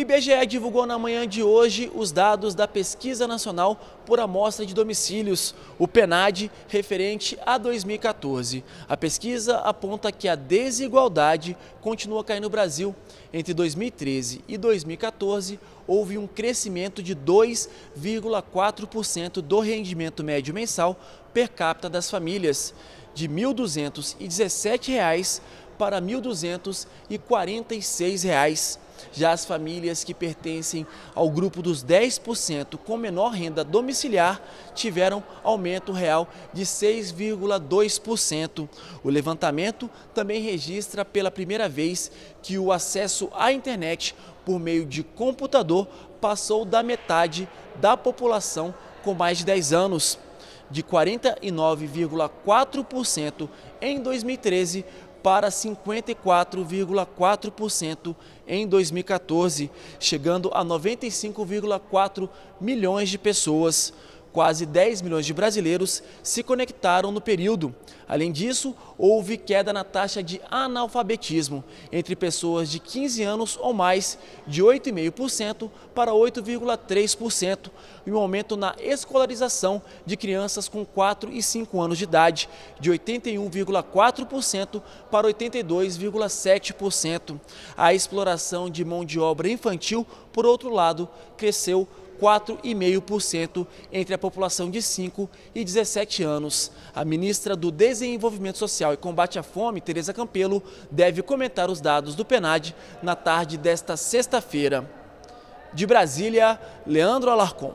IBGE divulgou na manhã de hoje os dados da Pesquisa Nacional por Amostra de Domicílios, o PNAD, referente a 2014. A pesquisa aponta que a desigualdade continua caindo no Brasil. Entre 2013 e 2014, houve um crescimento de 2,4% do rendimento médio mensal per capita das famílias, de R$ 1.217 para R$ 1.246. Já as famílias que pertencem ao grupo dos 10% com menor renda domiciliar tiveram aumento real de 6,2%. O levantamento também registra pela primeira vez que o acesso à internet por meio de computador passou da metade da população com mais de 10 anos, de 49,4% em 2013 para 54,4% em 2014, chegando a 95,4 milhões de pessoas quase 10 milhões de brasileiros se conectaram no período. Além disso, houve queda na taxa de analfabetismo entre pessoas de 15 anos ou mais, de 8,5% para 8,3%, e um aumento na escolarização de crianças com 4 e 5 anos de idade, de 81,4% para 82,7%. A exploração de mão de obra infantil, por outro lado, cresceu 4,5% entre a população de 5 e 17 anos. A ministra do Desenvolvimento Social e Combate à Fome, Tereza Campelo, deve comentar os dados do PENAD na tarde desta sexta-feira. De Brasília, Leandro Alarcon.